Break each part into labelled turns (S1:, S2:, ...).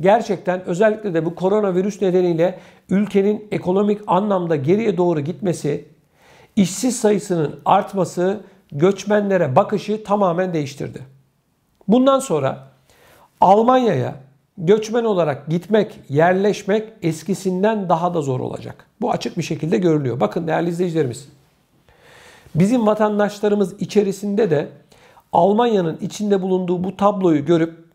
S1: Gerçekten özellikle de bu koronavirüs nedeniyle ülkenin ekonomik anlamda geriye doğru gitmesi, işsiz sayısının artması göçmenlere bakışı tamamen değiştirdi. Bundan sonra Almanya'ya göçmen olarak gitmek, yerleşmek eskisinden daha da zor olacak. Bu açık bir şekilde görülüyor. Bakın değerli izleyicilerimiz. Bizim vatandaşlarımız içerisinde de Almanya'nın içinde bulunduğu bu tabloyu görüp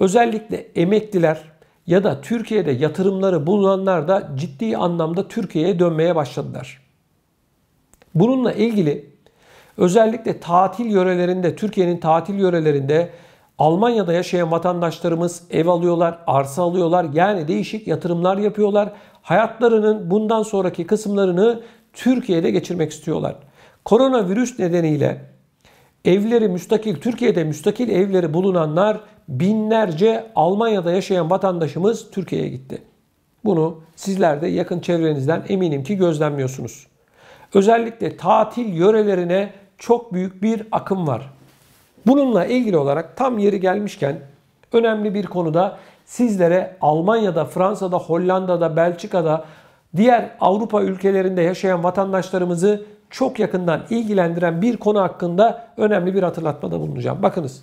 S1: Özellikle emekliler ya da Türkiye'de yatırımları bulunanlar da ciddi anlamda Türkiye'ye dönmeye başladılar. Bununla ilgili özellikle tatil yörelerinde, Türkiye'nin tatil yörelerinde Almanya'da yaşayan vatandaşlarımız ev alıyorlar, arsa alıyorlar. Yani değişik yatırımlar yapıyorlar. Hayatlarının bundan sonraki kısımlarını Türkiye'de geçirmek istiyorlar. Koronavirüs nedeniyle Evleri müstakil, Türkiye'de müstakil evleri bulunanlar binlerce Almanya'da yaşayan vatandaşımız Türkiye'ye gitti. Bunu sizler de yakın çevrenizden eminim ki gözlemliyorsunuz. Özellikle tatil yörelerine çok büyük bir akım var. Bununla ilgili olarak tam yeri gelmişken önemli bir konuda sizlere Almanya'da, Fransa'da, Hollanda'da, Belçika'da diğer Avrupa ülkelerinde yaşayan vatandaşlarımızı çok yakından ilgilendiren bir konu hakkında önemli bir hatırlatmada bulunacağım. Bakınız.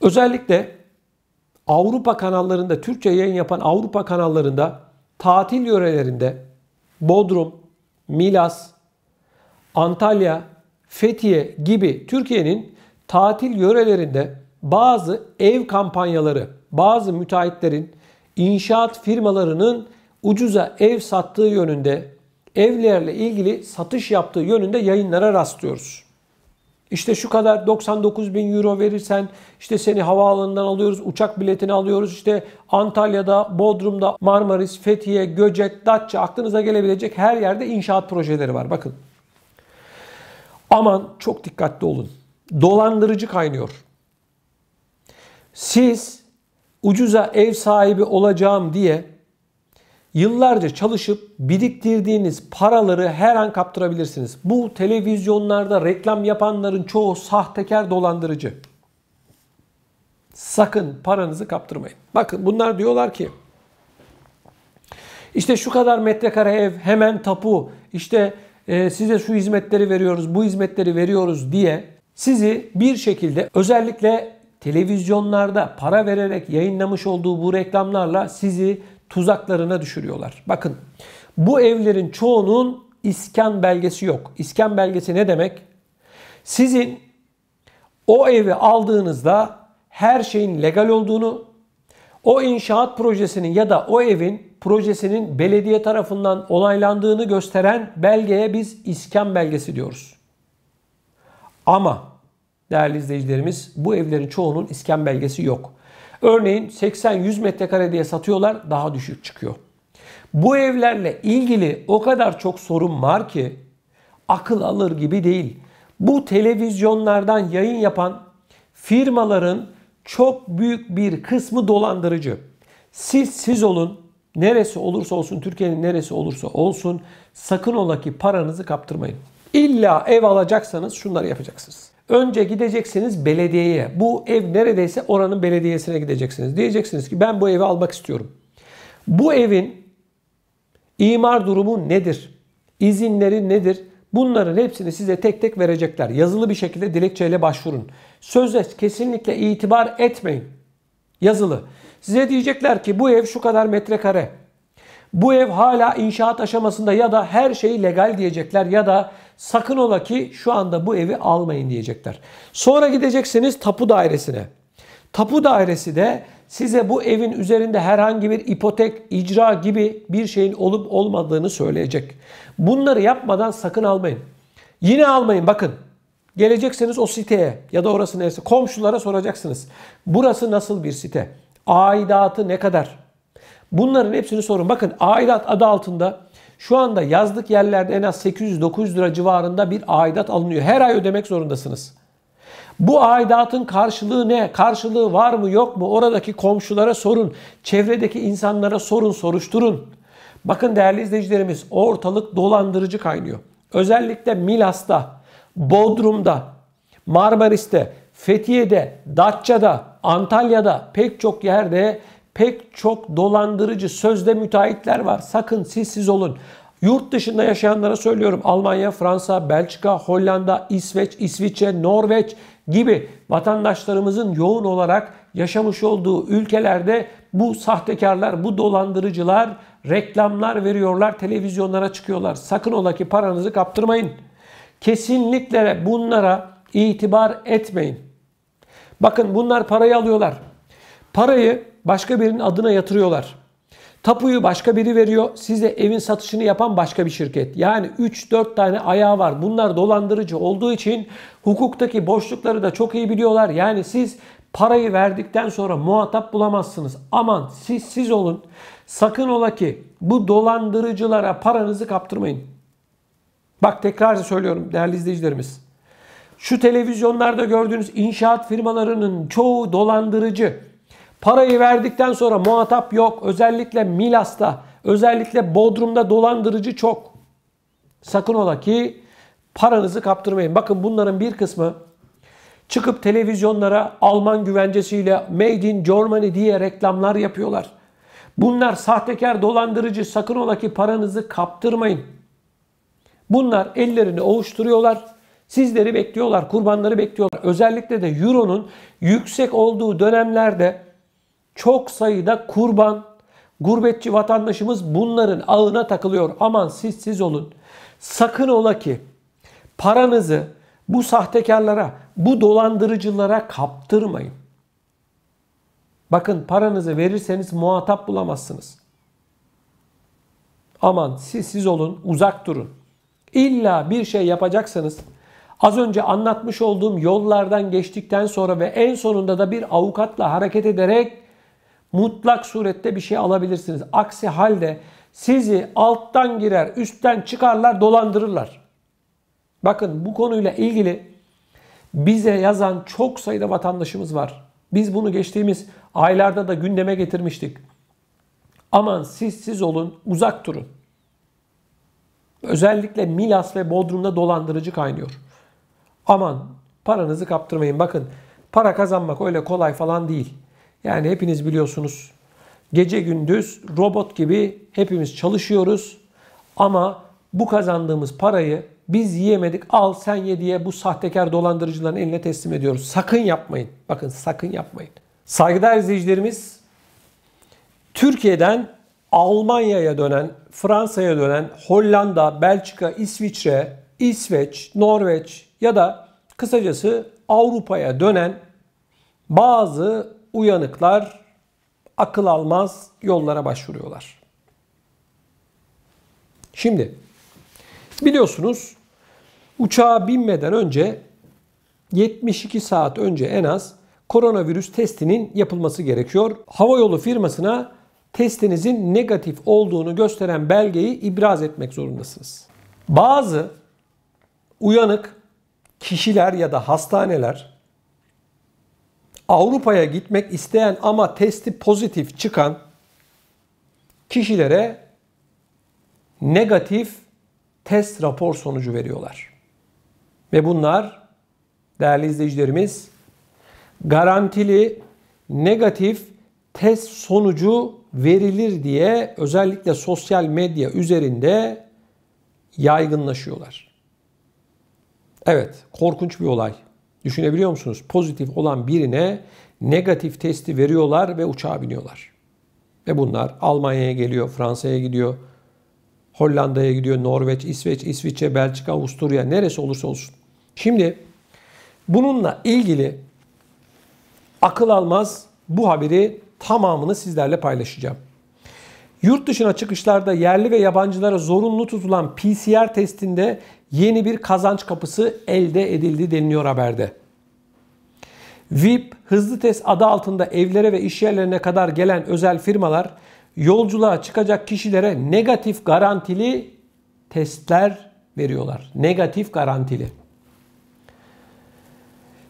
S1: Özellikle Avrupa kanallarında, Türkçe yayın yapan Avrupa kanallarında tatil yörelerinde Bodrum, Milas, Antalya, Fethiye gibi Türkiye'nin tatil yörelerinde bazı ev kampanyaları, bazı müteahhitlerin, inşaat firmalarının ucuza ev sattığı yönünde evlerle ilgili satış yaptığı yönünde yayınlara rastlıyoruz. İşte şu kadar 99 bin euro verirsen işte seni havaalanından alıyoruz, uçak biletini alıyoruz. İşte Antalya'da, Bodrum'da, Marmaris, Fethiye, Göcek, Datça aklınıza gelebilecek her yerde inşaat projeleri var. Bakın. Aman çok dikkatli olun. Dolandırıcı kaynıyor. Siz ucuza ev sahibi olacağım diye Yıllarca çalışıp biriktirdiğiniz paraları her an kaptırabilirsiniz. Bu televizyonlarda reklam yapanların çoğu sahtekar dolandırıcı. Sakın paranızı kaptırmayın. Bakın bunlar diyorlar ki işte şu kadar metrekare ev hemen tapu işte e, size şu hizmetleri veriyoruz bu hizmetleri veriyoruz diye sizi bir şekilde özellikle televizyonlarda para vererek yayınlamış olduğu bu reklamlarla sizi tuzaklarına düşürüyorlar. Bakın bu evlerin çoğunun iskan belgesi yok. İskan belgesi ne demek? Sizin o evi aldığınızda her şeyin legal olduğunu, o inşaat projesinin ya da o evin projesinin belediye tarafından onaylandığını gösteren belgeye biz iskan belgesi diyoruz. Ama değerli izleyicilerimiz bu evlerin çoğunun iskan belgesi yok. Örneğin 80-100 metrekare diye satıyorlar daha düşük çıkıyor. Bu evlerle ilgili o kadar çok sorun var ki akıl alır gibi değil. Bu televizyonlardan yayın yapan firmaların çok büyük bir kısmı dolandırıcı. Siz siz olun. Neresi olursa olsun, Türkiye'nin neresi olursa olsun sakın ola ki paranızı kaptırmayın. İlla ev alacaksanız şunları yapacaksınız. Önce gideceksiniz belediyeye. Bu ev neredeyse oranın belediyesine gideceksiniz. Diyeceksiniz ki ben bu evi almak istiyorum. Bu evin imar durumu nedir? İzinleri nedir? Bunların hepsini size tek tek verecekler. Yazılı bir şekilde dilekçeyle başvurun. Sözle kesinlikle itibar etmeyin. Yazılı. Size diyecekler ki bu ev şu kadar metrekare. Bu ev hala inşaat aşamasında ya da her şey legal diyecekler ya da Sakın ola ki şu anda bu evi almayın diyecekler. Sonra gideceksiniz tapu dairesine. Tapu dairesi de size bu evin üzerinde herhangi bir ipotek, icra gibi bir şeyin olup olmadığını söyleyecek. Bunları yapmadan sakın almayın. Yine almayın bakın. gelecekseniz o siteye ya da orası neyse komşulara soracaksınız. Burası nasıl bir site? Aidatı ne kadar? Bunların hepsini sorun. Bakın aidat adı altında şu anda yazlık yerlerde en az 800-900 lira civarında bir aidat alınıyor. Her ay ödemek zorundasınız. Bu aidatın karşılığı ne? Karşılığı var mı yok mu? Oradaki komşulara sorun. Çevredeki insanlara sorun, soruşturun. Bakın değerli izleyicilerimiz ortalık dolandırıcı kaynıyor. Özellikle Milas'ta, Bodrum'da, Marmaris'te, Fethiye'de, Datça'da, Antalya'da pek çok yerde pek çok dolandırıcı sözde müteahhitler var. Sakın siz siz olun. Yurt dışında yaşayanlara söylüyorum. Almanya, Fransa, Belçika, Hollanda, İsveç, İsviçre, Norveç gibi vatandaşlarımızın yoğun olarak yaşamış olduğu ülkelerde bu sahtekarlar, bu dolandırıcılar reklamlar veriyorlar, televizyonlara çıkıyorlar. Sakın ola ki paranızı kaptırmayın. Kesinlikle bunlara itibar etmeyin. Bakın bunlar parayı alıyorlar. Parayı başka birinin adına yatırıyorlar. Tapuyu başka biri veriyor. Size evin satışını yapan başka bir şirket. Yani 3-4 tane ayağı var. Bunlar dolandırıcı olduğu için hukuktaki boşlukları da çok iyi biliyorlar. Yani siz parayı verdikten sonra muhatap bulamazsınız. Aman siz siz olun. Sakın ola ki bu dolandırıcılara paranızı kaptırmayın. Bak tekrar söylüyorum değerli izleyicilerimiz. Şu televizyonlarda gördüğünüz inşaat firmalarının çoğu dolandırıcı. Parayı verdikten sonra muhatap yok. Özellikle Milas'ta, özellikle Bodrum'da dolandırıcı çok. Sakın ola ki paranızı kaptırmayın. Bakın bunların bir kısmı çıkıp televizyonlara Alman güvencesiyle Made in Germany diye reklamlar yapıyorlar. Bunlar sahtekar dolandırıcı sakın ola ki paranızı kaptırmayın. Bunlar ellerini ovuşturuyorlar. Sizleri bekliyorlar, kurbanları bekliyorlar. Özellikle de Euro'nun yüksek olduğu dönemlerde çok sayıda kurban, gurbetçi vatandaşımız bunların ağına takılıyor. Aman siz siz olun. Sakın ola ki paranızı bu sahtekarlara, bu dolandırıcılara kaptırmayın. Bakın paranızı verirseniz muhatap bulamazsınız. Aman siz siz olun, uzak durun. İlla bir şey yapacaksanız az önce anlatmış olduğum yollardan geçtikten sonra ve en sonunda da bir avukatla hareket ederek mutlak surette bir şey alabilirsiniz. Aksi halde sizi alttan girer, üstten çıkarlar, dolandırırlar. Bakın bu konuyla ilgili bize yazan çok sayıda vatandaşımız var. Biz bunu geçtiğimiz aylarda da gündeme getirmiştik. Aman siz siz olun, uzak durun. Özellikle Milas ve Bodrum'da dolandırıcı kaynıyor. Aman paranızı kaptırmayın. Bakın para kazanmak öyle kolay falan değil. Yani hepiniz biliyorsunuz gece gündüz robot gibi hepimiz çalışıyoruz ama bu kazandığımız parayı biz yiyemedik al sen ye diye bu sahtekar dolandırıcıların eline teslim ediyoruz. Sakın yapmayın. Bakın sakın yapmayın. Saygıdeğer izleyicilerimiz Türkiye'den Almanya'ya dönen, Fransa'ya dönen, Hollanda, Belçika, İsviçre, İsveç, Norveç ya da kısacası Avrupa'ya dönen bazı uyanıklar akıl almaz yollara başvuruyorlar. Şimdi biliyorsunuz uçağa binmeden önce 72 saat önce en az koronavirüs testinin yapılması gerekiyor. Havayolu firmasına testinizin negatif olduğunu gösteren belgeyi ibraz etmek zorundasınız. Bazı uyanık kişiler ya da hastaneler Avrupa'ya gitmek isteyen ama testi pozitif çıkan kişilere negatif test rapor sonucu veriyorlar. Ve bunlar değerli izleyicilerimiz garantili negatif test sonucu verilir diye özellikle sosyal medya üzerinde yaygınlaşıyorlar. Evet, korkunç bir olay. Düşünebiliyor musunuz? Pozitif olan birine negatif testi veriyorlar ve uçağa biniyorlar. Ve bunlar Almanya'ya geliyor, Fransa'ya gidiyor, Hollanda'ya gidiyor, Norveç, İsveç, İsviçre, Belçika, Avusturya neresi olursa olsun. Şimdi bununla ilgili akıl almaz bu haberi tamamını sizlerle paylaşacağım. Yurt dışına çıkışlarda yerli ve yabancılara zorunlu tutulan PCR testinde yeni bir kazanç kapısı elde edildi deniliyor haberde. VIP hızlı test adı altında evlere ve iş yerlerine kadar gelen özel firmalar yolculuğa çıkacak kişilere negatif garantili testler veriyorlar. Negatif garantili.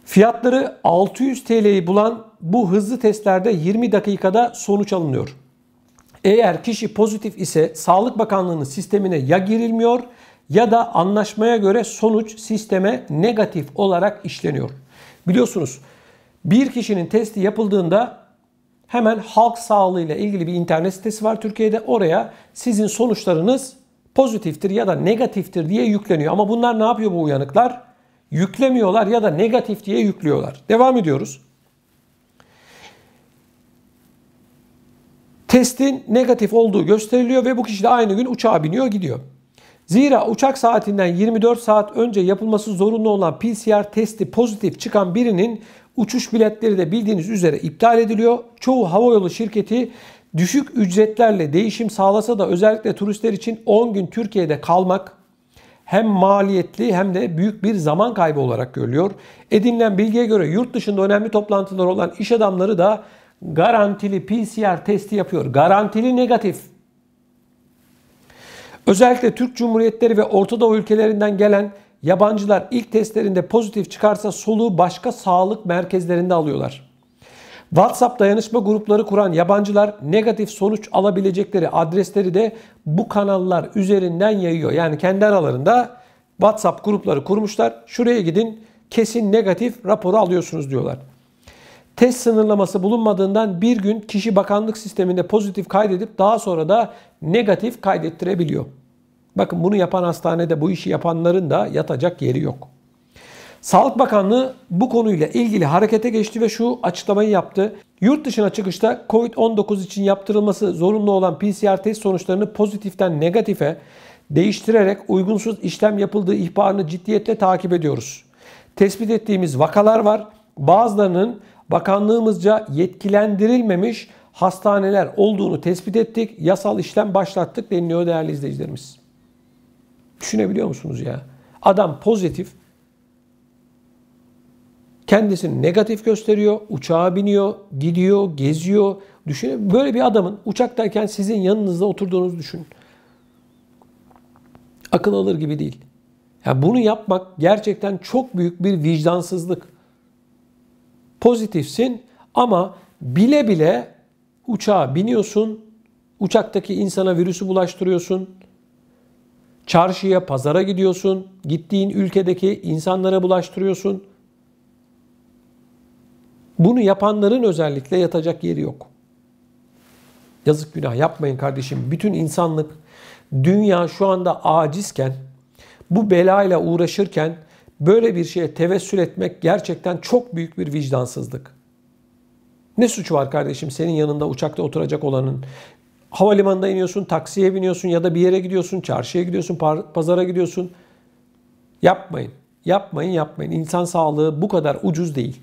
S1: Fiyatları 600 TL'yi bulan bu hızlı testlerde 20 dakikada sonuç alınıyor. Eğer kişi pozitif ise Sağlık Bakanlığı'nın sistemine ya girilmiyor ya ya da anlaşmaya göre sonuç sisteme negatif olarak işleniyor. Biliyorsunuz bir kişinin testi yapıldığında hemen halk sağlığı ile ilgili bir internet sitesi var Türkiye'de. Oraya sizin sonuçlarınız pozitiftir ya da negatiftir diye yükleniyor. Ama bunlar ne yapıyor bu uyanıklar? Yüklemiyorlar ya da negatif diye yüklüyorlar. Devam ediyoruz. Testin negatif olduğu gösteriliyor ve bu kişi de aynı gün uçağa biniyor gidiyor. Zira uçak saatinden 24 saat önce yapılması zorunlu olan PCR testi pozitif çıkan birinin uçuş biletleri de bildiğiniz üzere iptal ediliyor. Çoğu havayolu şirketi düşük ücretlerle değişim sağlasa da özellikle turistler için 10 gün Türkiye'de kalmak hem maliyetli hem de büyük bir zaman kaybı olarak görülüyor. Edinilen bilgiye göre yurt dışında önemli toplantılar olan iş adamları da garantili PCR testi yapıyor. Garantili negatif Özellikle Türk Cumhuriyetleri ve Orta Doğu ülkelerinden gelen yabancılar ilk testlerinde pozitif çıkarsa soluğu başka sağlık merkezlerinde alıyorlar. WhatsApp dayanışma grupları kuran yabancılar negatif sonuç alabilecekleri adresleri de bu kanallar üzerinden yayıyor. Yani kendi aralarında WhatsApp grupları kurmuşlar. Şuraya gidin kesin negatif raporu alıyorsunuz diyorlar test sınırlaması bulunmadığından bir gün kişi bakanlık sisteminde pozitif kaydedip daha sonra da negatif kaydettirebiliyor. Bakın bunu yapan hastanede bu işi yapanların da yatacak yeri yok. Sağlık Bakanlığı bu konuyla ilgili harekete geçti ve şu açıklamayı yaptı. Yurt dışına çıkışta COVID-19 için yaptırılması zorunlu olan PCR test sonuçlarını pozitiften negatife değiştirerek uygunsuz işlem yapıldığı ihbarını ciddiyetle takip ediyoruz. Tespit ettiğimiz vakalar var. Bazılarının bakanlığımızca yetkilendirilmemiş hastaneler olduğunu tespit ettik. Yasal işlem başlattık deniliyor değerli izleyicilerimiz. Düşünebiliyor musunuz ya? Adam pozitif. Kendisini negatif gösteriyor. Uçağa biniyor, gidiyor, geziyor. Düşünün böyle bir adamın uçaktayken sizin yanınızda oturduğunuzu düşünün. Akıl alır gibi değil. Yani bunu yapmak gerçekten çok büyük bir vicdansızlık pozitifsin ama bile bile uçağa biniyorsun, uçaktaki insana virüsü bulaştırıyorsun, çarşıya, pazara gidiyorsun, gittiğin ülkedeki insanlara bulaştırıyorsun. Bunu yapanların özellikle yatacak yeri yok. Yazık günah yapmayın kardeşim. Bütün insanlık, dünya şu anda acizken, bu belayla uğraşırken Böyle bir şeye tevessül etmek gerçekten çok büyük bir vicdansızlık. Ne suçu var kardeşim senin yanında uçakta oturacak olanın? Havalimanında iniyorsun, taksiye biniyorsun ya da bir yere gidiyorsun, çarşıya gidiyorsun, pazara gidiyorsun. Yapmayın. Yapmayın, yapmayın. İnsan sağlığı bu kadar ucuz değil.